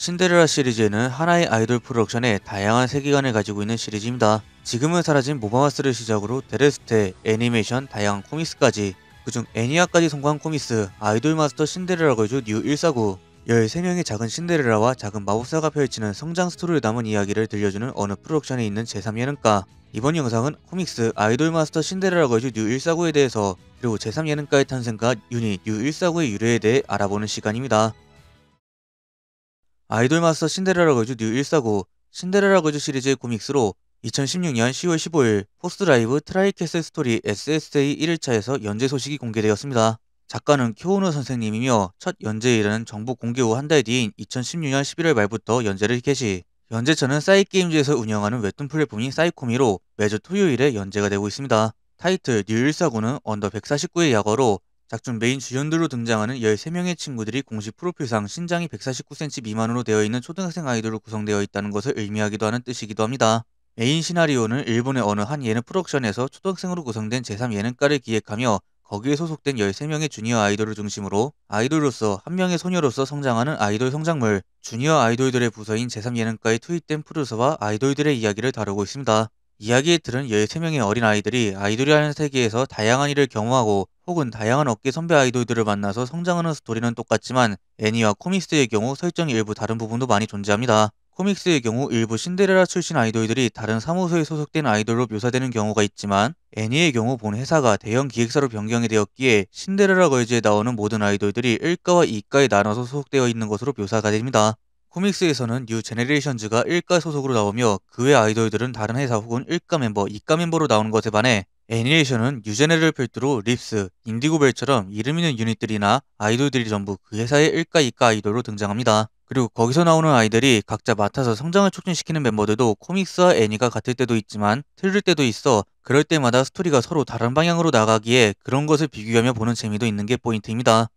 신데렐라 시리즈는 하나의 아이돌 프로덕션의 다양한 세계관을 가지고 있는 시리즈입니다. 지금은 사라진 모바마스를 시작으로 데레스테, 애니메이션, 다양한 코믹스까지 그중 애니아까지 성공한 코믹스, 아이돌 마스터 신데렐라 걸즈 뉴 149, 13명의 작은 신데렐라와 작은 마법사가 펼치는 성장 스토리를 담은 이야기를 들려주는 어느 프로덕션에 있는 제3예능가 이번 영상은 코믹스 아이돌 마스터 신데렐라 걸즈 뉴 149에 대해서 그리고 제3예능가의 탄생과 유닛 뉴 149의 유래에 대해 알아보는 시간입니다. 아이돌 마스터 신데렐라 거즈뉴 149 신데렐라 거즈 시리즈 코믹스로 2016년 10월 15일 포스트 라이브 트라이캐슬 스토리 SSA 1일차에서 연재 소식이 공개되었습니다. 작가는 쿄오노 선생님이며 첫 연재일은 정부 공개 후 한 달 뒤인 2016년 11월 말부터 연재를 개시. 연재처는 사이게임즈에서 운영하는 웹툰 플랫폼인 사이코미로 매주 토요일에 연재가 되고 있습니다. 타이틀 뉴149는 언더 149의 약어로 작중 메인 주연들로 등장하는 13명의 친구들이 공식 프로필상 신장이 149cm 미만으로 되어 있는 초등학생 아이돌로 구성되어 있다는 것을 의미하기도 하는 뜻이기도 합니다. 메인 시나리오는 일본의 어느 한 예능 프로덕션에서 초등학생으로 구성된 제3 예능가를 기획하며 거기에 소속된 13명의 주니어 아이돌을 중심으로 아이돌로서 한 명의 소녀로서 성장하는 아이돌 성장물, 주니어 아이돌들의 부서인 제3 예능가에 투입된 프로듀서와 아이돌들의 이야기를 다루고 있습니다. 이야기에 들은 13명의 어린 아이들이 아이돌이라는 세계에서 다양한 일을 경험하고 혹은 다양한 업계 선배 아이돌들을 만나서 성장하는 스토리는 똑같지만 애니와 코믹스의 경우 설정이 일부 다른 부분도 많이 존재합니다. 코믹스의 경우 일부 신데렐라 출신 아이돌들이 다른 사무소에 소속된 아이돌로 묘사되는 경우가 있지만 애니의 경우 본 회사가 대형 기획사로 변경이 되었기에 신데렐라 걸즈에 나오는 모든 아이돌들이 1가와 2가에 나눠서 소속되어 있는 것으로 묘사가 됩니다. 코믹스에서는 뉴 제네레이션즈가 1가 소속으로 나오며 그 외 아이돌들은 다른 회사 혹은 1가 멤버, 2가 멤버로 나오는 것에 반해 애니레이션은 유제네를 필두로 립스, 인디고벨처럼 이름 있는 유닛들이나 아이돌들이 전부 그 회사의 1가2가 아이돌로 등장합니다. 그리고 거기서 나오는 아이들이 각자 맡아서 성장을 촉진시키는 멤버들도 코믹스와 애니가 같을 때도 있지만 틀릴 때도 있어 그럴 때마다 스토리가 서로 다른 방향으로 나가기에 그런 것을 비교하며 보는 재미도 있는 게 포인트입니다.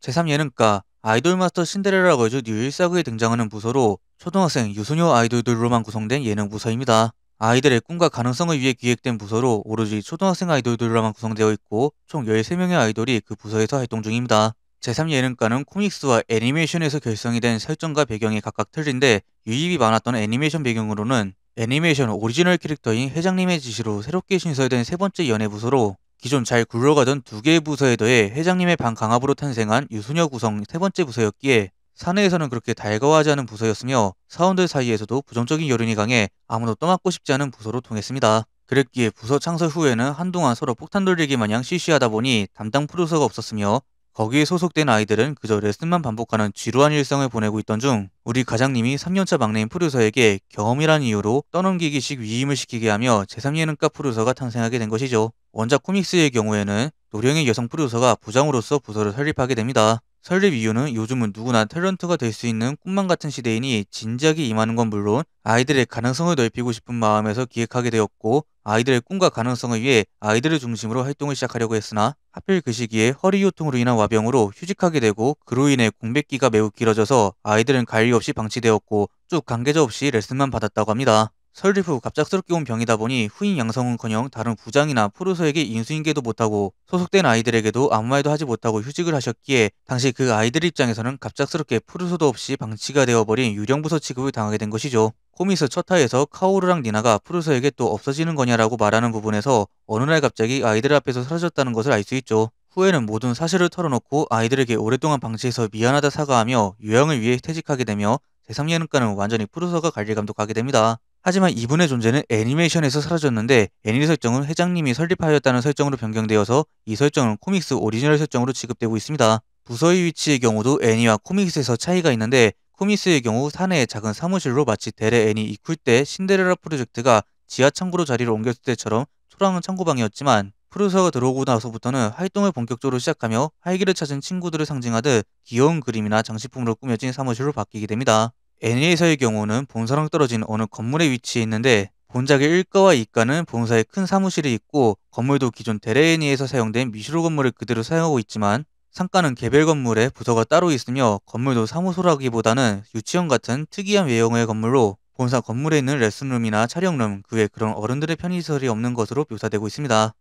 제3예능가 아이돌 마스터 신데렐라 걸즈 뉴일사구에 등장하는 부서로 초등학생 유소녀 아이돌들로만 구성된 예능 부서입니다. 아이들의 꿈과 가능성을 위해 기획된 부서로 오로지 초등학생 아이돌들로만 구성되어 있고 총 13명의 아이돌이 그 부서에서 활동 중입니다. 제3예능과는 코믹스와 애니메이션에서 결성이 된 설정과 배경이 각각 틀린데 유입이 많았던 애니메이션 배경으로는 애니메이션 오리지널 캐릭터인 회장님의 지시로 새롭게 신설된 세 번째 연애 부서로 기존 잘 굴러가던 두 개의 부서에 더해 회장님의 반 강압으로 탄생한 유소녀 구성 세 번째 부서였기에 사내에서는 그렇게 달가워하지 않은 부서였으며 사원들 사이에서도 부정적인 여론이 강해 아무도 떠맡고 싶지 않은 부서로 통했습니다. 그랬기에 부서 창설 후에는 한동안 서로 폭탄 돌리기 마냥 시시하다 보니 담당 프로서가 없었으며 거기에 소속된 아이들은 그저 레슨만 반복하는 지루한 일상을 보내고 있던 중 우리 과장님이 3년차 막내인 프로서에게 경험이란 이유로 떠넘기기식 위임을 시키게 하며 제3예능가 프로서가 탄생하게 된 것이죠. 원작 코믹스의 경우에는 노령의 여성 프로서가 부장으로서 부서를 설립하게 됩니다. 설립 이유는 요즘은 누구나 탤런트가 될 수 있는 꿈만 같은 시대이니 진작에 임하는 건 물론 아이들의 가능성을 넓히고 싶은 마음에서 기획하게 되었고 아이들의 꿈과 가능성을 위해 아이들을 중심으로 활동을 시작하려고 했으나 하필 그 시기에 허리 요통으로 인한 와병으로 휴직하게 되고 그로 인해 공백기가 매우 길어져서 아이들은 관리 없이 방치되었고 쭉 관계자 없이 레슨만 받았다고 합니다. 설립 후 갑작스럽게 온 병이다 보니 후임 양성은커녕 다른 부장이나 프로서에게 인수인계도 못하고 소속된 아이들에게도 아무 말도 하지 못하고 휴직을 하셨기에 당시 그 아이들 입장에서는 갑작스럽게 프로서도 없이 방치가 되어버린 유령부서 취급을 당하게 된 것이죠. 코미스 첫 화에서 카오르랑 니나가 프로서에게 또 없어지는 거냐라고 말하는 부분에서 어느 날 갑자기 아이들 앞에서 사라졌다는 것을 알 수 있죠. 후에는 모든 사실을 털어놓고 아이들에게 오랫동안 방치해서 미안하다 사과하며 유형을 위해 퇴직하게 되며 제3예능과는 완전히 프로서가 관리 감독하게 됩니다. 하지만 이분의 존재는 애니메이션에서 사라졌는데 애니 설정은 회장님이 설립하였다는 설정으로 변경되어서 이 설정은 코믹스 오리지널 설정으로 지급되고 있습니다. 부서의 위치의 경우도 애니와 코믹스에서 차이가 있는데 코믹스의 경우 사내의 작은 사무실로 마치 대레 애니 이쿨 때 신데렐라 프로젝트가 지하 창고로 자리를 옮겼을 때처럼 초랑은 창고방이었지만 프루서가 들어오고 나서부터는 활동을 본격적으로 시작하며 활기를 찾은 친구들을 상징하듯 귀여운 그림이나 장식품으로 꾸며진 사무실로 바뀌게 됩니다. N회사의 경우는 본사랑 떨어진 어느 건물에 위치해 있는데 본작의 1가와 2가는 본사의 큰 사무실이 있고 건물도 기존 데레니에서 사용된 미시로 건물을 그대로 사용하고 있지만 상가는 개별 건물에 부서가 따로 있으며 건물도 사무소라기보다는 유치원 같은 특이한 외형의 건물로 본사 건물에 있는 레슨룸이나 촬영룸, 그 외 그런 어른들의 편의시설이 없는 것으로 묘사되고 있습니다.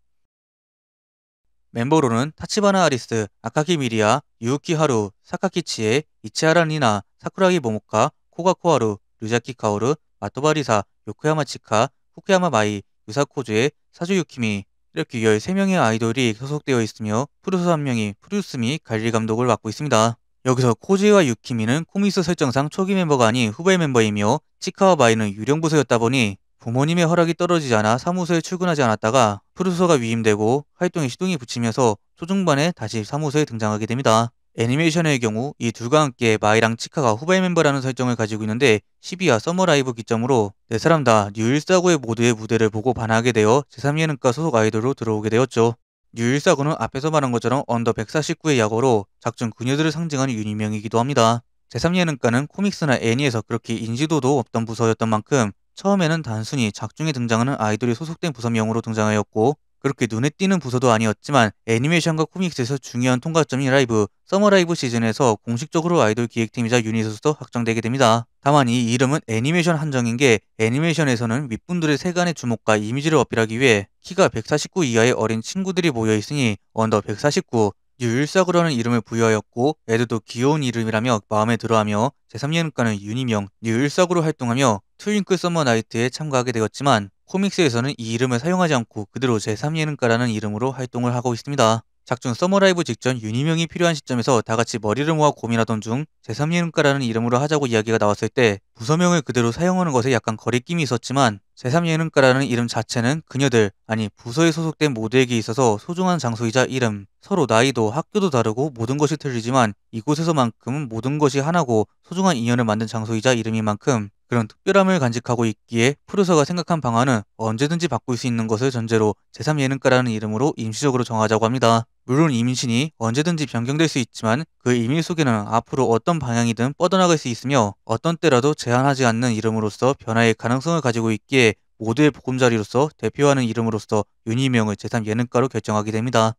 멤버로는 타치바나 아리스, 아카키 미리아, 유우키 하루, 사카키치에, 이치하라 니나, 사쿠라기 모모카, 코가코하루, 류자키카오르, 마토바리사, 요코야마치카, 후쿠야마마이, 유사코즈의 사주유키미 이렇게 13명의 아이돌이 소속되어 있으며 프루스 3 명이 프루스미 관리 감독을 맡고 있습니다. 여기서 코즈와 유키미는 코미스 설정상 초기 멤버가 아닌 후배 멤버이며 치카와 마이는 유령부서였다 보니 부모님의 허락이 떨어지지 않아 사무소에 출근하지 않았다가 프루소가 위임되고 활동에 시동이 붙이면서 초중반에 다시 사무소에 등장하게 됩니다. 애니메이션의 경우 이 둘과 함께 마이랑 치카가 후배 멤버라는 설정을 가지고 있는데 12화 서머라이브 기점으로 네 사람 다뉴일사9의 모두의 무대를 보고 반하게 되어 제3예능과 소속 아이돌로 들어오게 되었죠. 뉴일사9는 앞에서 말한 것처럼 언더 149의 약어로 작중 그녀들을 상징하는 유니명이기도 합니다. 제3예능과는 코믹스나 애니에서 그렇게 인지도도 없던 부서였던 만큼 처음에는 단순히 작중에 등장하는 아이돌이 소속된 부서명으로 등장하였고 그렇게 눈에 띄는 부서도 아니었지만 애니메이션과 코믹스에서 중요한 통과점인 라이브, 서머 라이브 시즌에서 공식적으로 아이돌 기획팀이자 유닛으로서 확정되게 됩니다. 다만 이 이름은 애니메이션 한정인 게 애니메이션에서는 윗분들의 세간의 주목과 이미지를 어필하기 위해 키가 149 이하의 어린 친구들이 모여있으니 언더 149, 뉴일사그라는 이름을 부여하였고 애들도 귀여운 이름이라며 마음에 들어하며 제3년간은 유니명 뉴일사그로 활동하며 트윙크 서머 나이트에 참가하게 되었지만 코믹스에서는 이 이름을 사용하지 않고 그대로 제3예능가라는 이름으로 활동을 하고 있습니다. 작중 서머라이브 직전 유니명이 필요한 시점에서 다같이 머리를 모아 고민하던 중 제3예능가라는 이름으로 하자고 이야기가 나왔을 때 부서명을 그대로 사용하는 것에 약간 거리낌이 있었지만 제3예능가라는 이름 자체는 그녀들, 아니 부서에 소속된 모두에게 있어서 소중한 장소이자 이름, 서로 나이도 학교도 다르고 모든 것이 틀리지만 이곳에서만큼은 모든 것이 하나고 소중한 인연을 만든 장소이자 이름인 만큼 그런 특별함을 간직하고 있기에 프루서가 생각한 방안은 언제든지 바꿀 수 있는 것을 전제로 제3예능가라는 이름으로 임시적으로 정하자고 합니다. 물론 임신이 언제든지 변경될 수 있지만 그 임의 속에는 앞으로 어떤 방향이든 뻗어나갈 수 있으며 어떤 때라도 제한하지 않는 이름으로서 변화의 가능성을 가지고 있기에 모두의 보금자리로서 대표하는 이름으로서 유니명을 제3예능가로 결정하게 됩니다.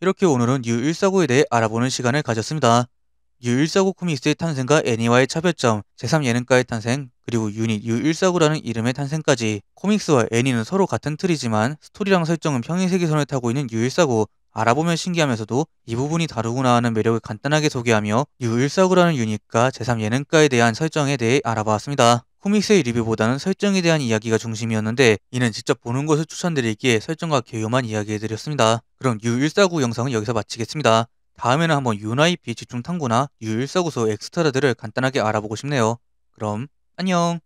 이렇게 오늘은 뉴149에 대해 알아보는 시간을 가졌습니다. U149콤이 스의 탄생과 애니와의 e 차별점, 제3예능가의 탄생, 그리고 유닛 U149라는 이름의 탄생까지 코믹스와 애니는 서로 같은 틀이지만 스토리랑 설정은 평행세계선을 타고 있는 유일사9 알아보면 신기하면서도 이 부분이 다르구나 하는 매력을 간단하게 소개하며 유일사9라는 유닛과 제3예능가에 대한 설정에 대해 알아봤습니다. 코믹스의 리뷰보다는 설정에 대한 이야기가 중심이었는데 이는 직접 보는 것을 추천드리기에 설정과 개요만 이야기해드렸습니다. 그럼 유일사구 영상은 여기서 마치겠습니다. 다음에는 한번 유나이피 집중탐구나 유일사구소 엑스트라들을 간단하게 알아보고 싶네요. 그럼 안녕!